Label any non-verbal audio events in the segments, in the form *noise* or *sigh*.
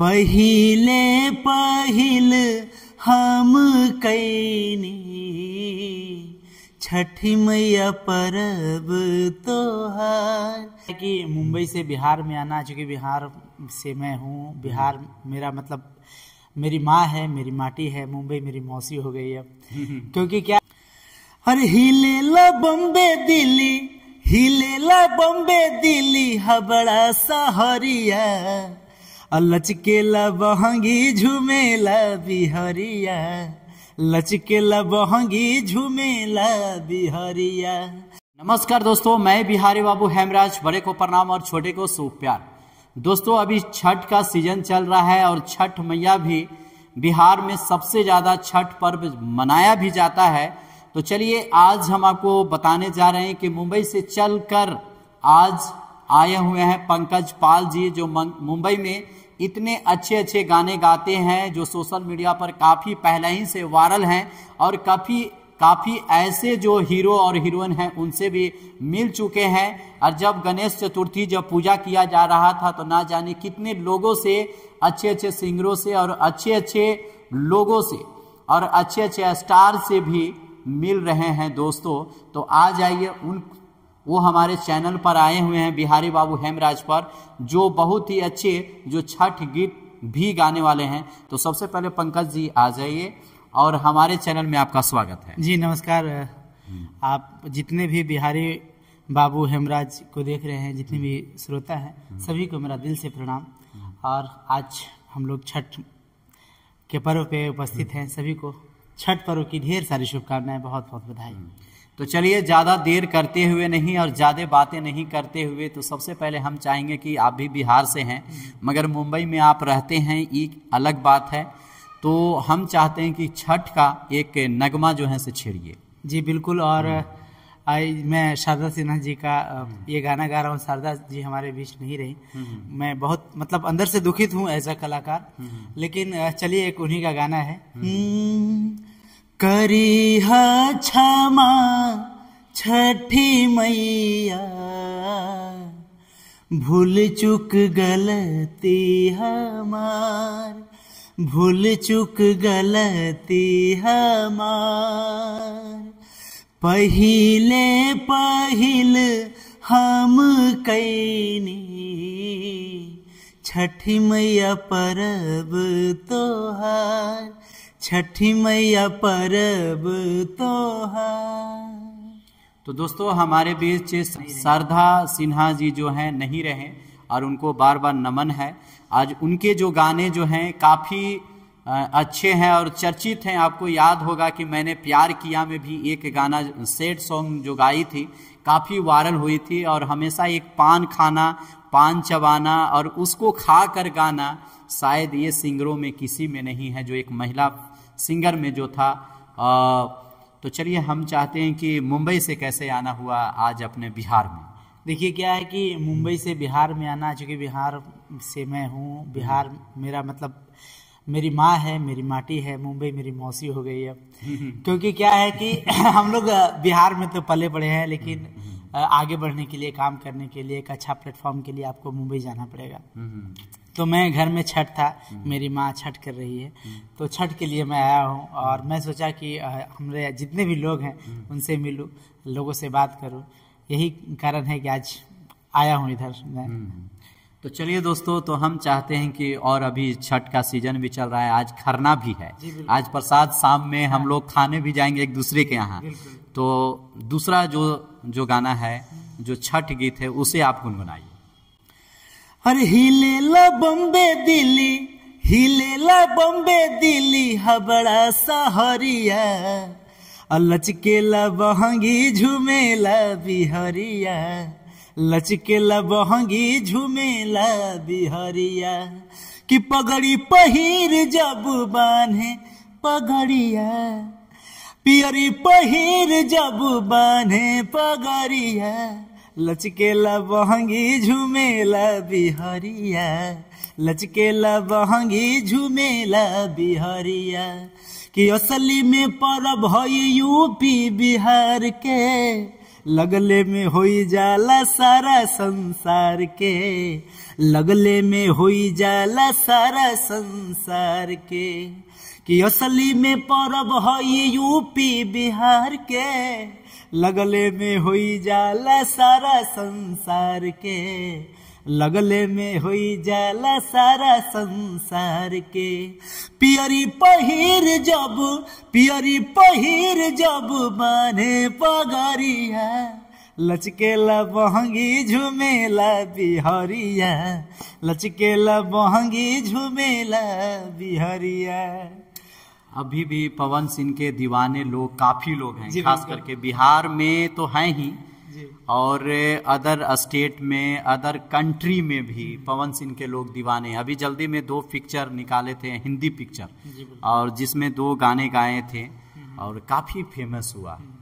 पहिले पहिल हम कैने छठी मैया परब तो कि मुंबई से बिहार में आना चूँकि बिहार से मैं हूँ बिहार मेरा मतलब मेरी माँ है मेरी माटी है मुंबई मेरी मौसी हो गई है *laughs* क्योंकि क्या अरे हिले ला बम्बे दिल्ली हिले ला बम्बे दिल्ली हबड़ा सहरिया लचकेला बहंगी झुमेला बिहरिया लचकेला बहंगी झुमेला बिहरिया नमस्कार दोस्तों मैं बिहारी बाबू हेमराज बड़े को प्रणाम और छोटे को सुख प्यार दोस्तों अभी छठ का सीजन चल रहा है और छठ मैया भी बिहार में सबसे ज़्यादा छठ पर्व मनाया भी जाता है तो चलिए आज हम आपको बताने जा रहे हैं कि मुंबई से चलकर आज आए हुए हैं पंकज पाल जी जो मुंबई में इतने अच्छे अच्छे गाने गाते हैं जो सोशल मीडिया पर काफ़ी पहले ही से वायरल हैं और काफ़ी काफ़ी ऐसे जो हीरो और हीरोइन हैं उनसे भी मिल चुके हैं और जब गणेश चतुर्थी जब पूजा किया जा रहा था तो ना जाने कितने लोगों से अच्छे अच्छे सिंगरों से और अच्छे अच्छे लोगों से और अच्छे अच्छे स्टार से भी मिल रहे हैं दोस्तों तो आ जाइए उन वो हमारे चैनल पर आए हुए हैं बिहारी बाबू हेमराज पर जो बहुत ही अच्छे जो छठ गीत भी गाने वाले हैं तो सबसे पहले पंकज जी आ जाइए और हमारे चैनल में आपका स्वागत है जी नमस्कार आप जितने भी बिहारी बाबू हेमराज को देख रहे हैं जितने भी श्रोता हैं सभी को मेरा दिल से प्रणाम और आज हम लोग छठ के पर्व पे उपस्थित हैं सभी को छठ पर्व की ढेर सारी शुभकामनाएं बहुत बहुत बधाई तो चलिए ज़्यादा देर करते हुए नहीं और ज़्यादा बातें नहीं करते हुए तो सबसे पहले हम चाहेंगे कि आप भी बिहार से हैं मगर मुंबई में आप रहते हैं ये अलग बात है तो हम चाहते हैं कि छठ का एक नगमा जो है से छेड़िए जी बिल्कुल और आई मैं शारदा सिन्हा जी का ये गाना गा रहा हूँ शारदा जी हमारे बीच नहीं रही हम्म। मैं बहुत मतलब अंदर से दुखित हूँ एज हम्म। अ कलाकार लेकिन चलिए एक उन्हीं का गाना है हम्म। करी क्षमा छठी मैया भूल चुक गलती हमार भूल चुक गलती हमार पहले पहल हम कैनी छठी मैया परब तोहार छठी मैया परब तो तो दोस्तों हमारे बीच श्रद्धा सिन्हा जी जो हैं नहीं रहे और उनको बार बार नमन है आज उनके जो गाने जो हैं काफ़ी अच्छे हैं और चर्चित हैं आपको याद होगा कि मैंने प्यार किया में भी एक गाना सेट सॉन्ग जो गाई थी काफ़ी वायरल हुई थी और हमेशा एक पान खाना पान चबाना और उसको खा कर गाना शायद ये सिंगरों में किसी में नहीं है जो एक महिला सिंगर में जो था तो चलिए हम चाहते हैं कि मुंबई से कैसे आना हुआ आज अपने बिहार में देखिए क्या है कि मुंबई से बिहार में आना चूँकि बिहार से मैं हूँ बिहार मेरा मतलब मेरी माँ है मेरी माटी है मुंबई मेरी मौसी हो गई है क्योंकि क्या है कि *laughs* हम लोग बिहार में तो पले पड़े हैं लेकिन आगे बढ़ने के लिए काम करने के लिए एक अच्छा प्लेटफॉर्म के लिए आपको मुंबई जाना पड़ेगा तो मैं घर में छठ था मेरी माँ छठ कर रही है तो छठ के लिए मैं आया हूँ और मैं सोचा कि हमारे जितने भी लोग हैं उनसे मिलूँ लोगों से बात करूँ यही कारण है कि आज आया हूँ इधर मैं हम्म, हम्म। तो चलिए दोस्तों तो हम चाहते हैं कि और अभी छठ का सीजन भी चल रहा है आज खरना भी है आज प्रसाद शाम में हम हाँ। लोग खाने भी जाएंगे एक दूसरे के यहाँ तो दूसरा जो जो गाना है जो छठ गीत है उसे आप गुनगुनाइए अरे हिले ला बम्बे दिल्ली ला बम्बे दिल्ली हबड़ा सहरिया लचकेला बहंगी झुमेला बिहरिया लचकेला बहंगी झुमेला बिहरिया कि पगड़ी पहिर जब बांधे पगड़िया पियरी पहिर जब बांधे पगड़िया लचकेला बहंगी झूमेला बिहारिया लचकेला बहंगी झूमेला बिहारिया कि असली में पर्व है यूपी बिहार के लगले में हो जाला सारा संसार के लगले में हो जाला सारा संसार के कि असली में पर्व है यूपी बिहार के लगले में हो जाला सारा संसार के लगले में हो जाला सारा संसार के पियरी पहिर जब पियरी पहिर जब माने पगरिया लचकेला बहंगी झुमेला बिहरिया लचकेला बहंगी झुमेला बिहरिया अभी भी पवन सिंह के दीवाने लोग काफ़ी लोग हैं खास करके बिहार में तो हैं ही और अदर स्टेट में अदर कंट्री में भी पवन सिंह के लोग दीवाने अभी जल्दी में दो पिक्चर निकाले थे हिंदी पिक्चर और जिसमें दो गाने गाए थे हम्म। और काफ़ी फेमस हुआ हम्म।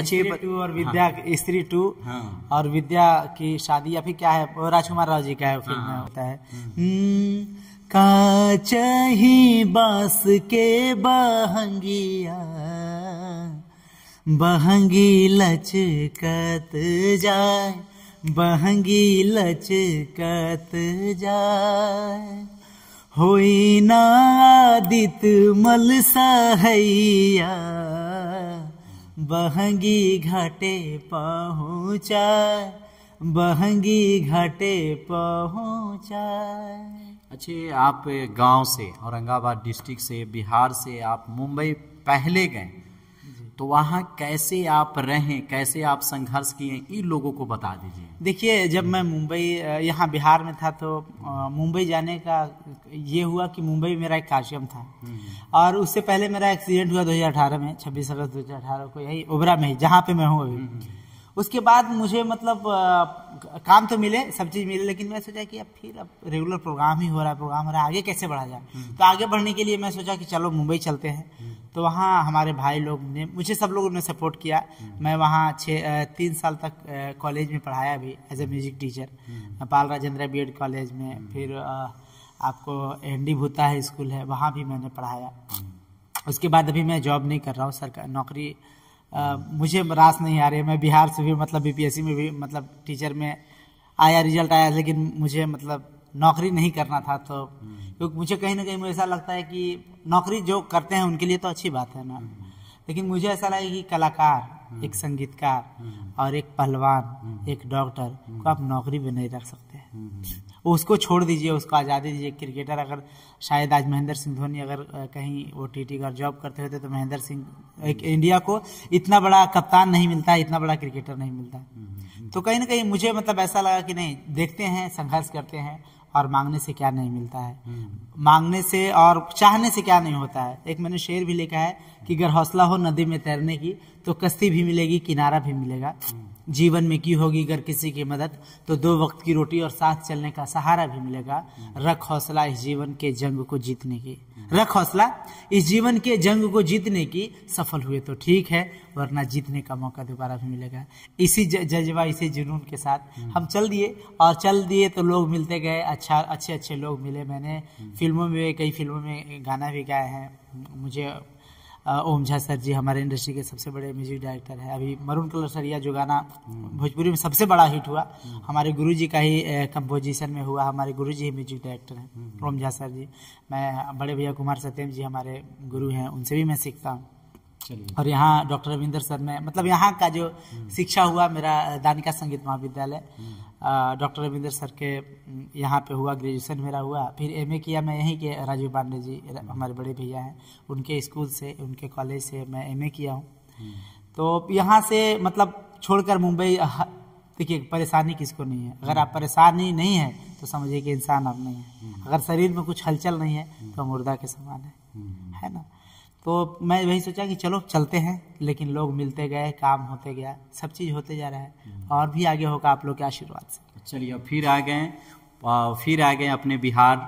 अच्छे टू और हाँ। विद्या हाँ, स्त्री टू हाँ, और विद्या की शादी या फिर क्या है राजकुमार राव जी का है फिल्म हाँ, होता है हम्म। काचही बास के बहंगिया बहंगी लचकत जाए बहंगी लचकत जाए होई नादित मल सहैया बहंगी घाटे पहुँचा बहंगी घाटे पहुँचा अच्छे आप गांव से औरंगाबाद डिस्ट्रिक्ट से बिहार से आप मुंबई पहले गए तो वहाँ कैसे आप रहें कैसे आप संघर्ष किए इन लोगों को बता दीजिए देखिए जब मैं मुंबई यहाँ बिहार में था तो मुंबई जाने का ये हुआ कि मुंबई मेरा एक कार्यक्रम था हम्म। और उससे पहले मेरा एक्सीडेंट हुआ 2018 में 26 अगस्त 2018 को यही ओबरा में ही जहाँ पे मैं हूँ अभी हम्म। उसके बाद मुझे मतलब आ, काम तो मिले सब चीज मिले लेकिन मैं सोचा कि अब फिर अब रेगुलर प्रोग्राम ही हो रहा है प्रोग्राम हो रहा है आगे कैसे बढ़ा जाए हम्म। तो आगे बढ़ने के लिए मैं सोचा कि चलो मुंबई चलते हैं हम्म। तो वहाँ हमारे भाई लोग ने मुझे सब लोगों ने सपोर्ट किया हम्म। मैं वहाँ छः तीन साल तक कॉलेज में पढ़ाया भी as a music teacher Pal Rajendra B college में फिर आपको एन डी भूता है स्कूल है वहाँ भी मैंने पढ़ाया उसके बाद अभी मैं जॉब नहीं कर रहा हूँ सरकार नौकरी आ, मुझे रास नहीं आ रही है मैं बिहार से भी मतलब बीपीएससी में भी मतलब टीचर में आया रिजल्ट आया लेकिन मुझे मतलब नौकरी नहीं करना था तो हम्म। क्योंकि मुझे कहीं ना कहीं मुझे ऐसा लगता है कि नौकरी जो करते हैं उनके लिए तो अच्छी बात है ना हम्म। लेकिन मुझे ऐसा लगे कि कलाकार हम्म। एक संगीतकार और एक पहलवान एक डॉक्टर को आप नौकरी भी नहीं रख सकते उसको छोड़ दीजिए उसको आज़ादी दीजिए क्रिकेटर अगर शायद आज महेंद्र सिंह धोनी अगर कहीं ओ टी टी अगर जॉब करते होते तो महेंद्र सिंह एक इंडिया को इतना बड़ा कप्तान नहीं मिलता इतना बड़ा क्रिकेटर नहीं मिलता तो कहीं ना कहीं मुझे मतलब ऐसा लगा कि नहीं देखते हैं संघर्ष करते हैं और मांगने से क्या नहीं मिलता है मांगने से और चाहने से क्या नहीं होता है एक मैंने शेर भी लिखा है कि अगर हौसला हो नदी में तैरने की तो कश्ती भी मिलेगी किनारा भी मिलेगा जीवन में की होगी अगर किसी की मदद तो दो वक्त की रोटी और साथ चलने का सहारा भी मिलेगा रख हौसला इस जीवन के जंग को जीतने की रख हौसला इस जीवन के जंग को जीतने की सफल हुए तो ठीक है वरना जीतने का मौका दोबारा भी मिलेगा इसी जज्बा इसी जुनून के साथ हम चल दिए और चल दिए तो लोग मिलते गए अच्छा अच्छे अच्छे लोग मिले मैंने फिल्मों में कई फिल्मों में गाना भी गाए हैं मुझे ओम झा सर जी हमारे इंडस्ट्री के सबसे बड़े म्यूजिक डायरेक्टर हैं अभी मरून कलर सरिया जो गाना हम्म। भोजपुरी में सबसे बड़ा हिट हुआ हम्म। हमारे गुरु जी का ही कंपोजिशन में हुआ हमारे गुरु जी ही म्यूजिक डायरेक्टर हैं हम्म। ओम झा सर जी मैं बड़े भैया कुमार सत्यम जी हमारे गुरु हैं उनसे भी मैं सीखता हूँ और यहाँ डॉक्टर रविंदर सर में मतलब यहाँ का जो शिक्षा हुआ मेरा दानिका संगीत महाविद्यालय डॉक्टर रविंद्र सर के यहाँ पे हुआ ग्रेजुएशन मेरा हुआ फिर ए किया मैं यहीं के राजीव पांडे जी हमारे बड़े भैया हैं उनके स्कूल से उनके कॉलेज से मैं ए किया हूँ हम्म। तो यहाँ से मतलब छोड़कर मुंबई देखिए परेशानी किसको नहीं है अगर आप हम्म। परेशानी नहीं है तो समझिए कि इंसान अब नहीं है हम्म। अगर शरीर में कुछ हलचल नहीं है तो मुर्दा के समान है है ना तो मैं वही सोचा कि चलो चलते हैं लेकिन लोग मिलते गए काम होते गया सब चीज़ होते जा रहा है हम्म। और भी आगे होगा आप लोग के आशीर्वाद से चलिए फिर आ गए फिर आ गए अपने बिहार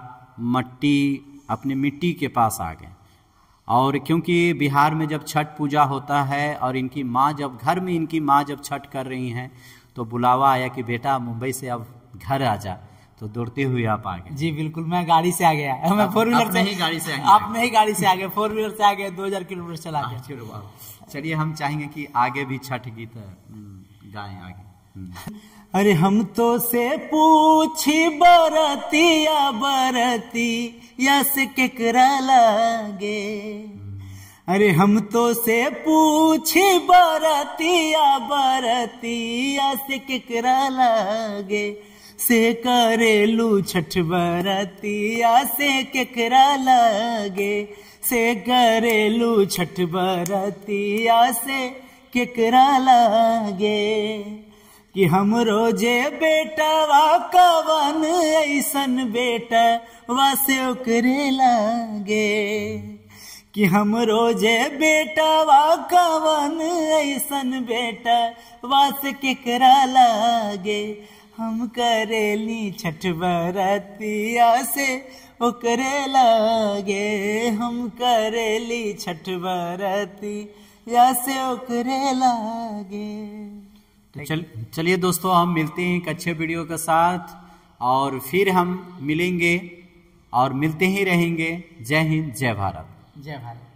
मट्टी अपने मिट्टी के पास आ गए और क्योंकि बिहार में जब छठ पूजा होता है और इनकी माँ जब घर में इनकी माँ जब छठ कर रही हैं तो बुलावा आया कि बेटा मुंबई से अब घर आ जा तो दौड़ते हुए आप आ गए जी बिल्कुल मैं गाड़ी से आ गया *laughs* मैं फोर व्हीलर से ही गाड़ी से आप नहीं गाड़ी से आ गए फोर व्हीलर से आ गए दो हजार किलोमीटर चला गया अच्छा, चलिए हम चाहेंगे कि आगे भी छठ गीत गाएं आगे अरे हम तो से पूछी बरती या बरती या से केकरा लागे अरे हम तो से पूछी बरती या बरती या से केकरा लागे से करेलू छठ बरतिया से केकरा लगे से करेलू छठ बरतिया से केकरा लगे कि हमरो जे बेटा वा कवन ऐसन बेटा वा ओकरे लगे कि हम जे बेटा वा ऐसन बेटा वास से केकरा लगे हम करेली छठ बरतिया से ओकरे लागे हम करेली छठ बरती या से ओकरे लागे तो चल चलिए दोस्तों हम मिलते हैं एक अच्छे वीडियो के साथ और फिर हम मिलेंगे और मिलते ही रहेंगे जय हिंद जय भारत जय भारत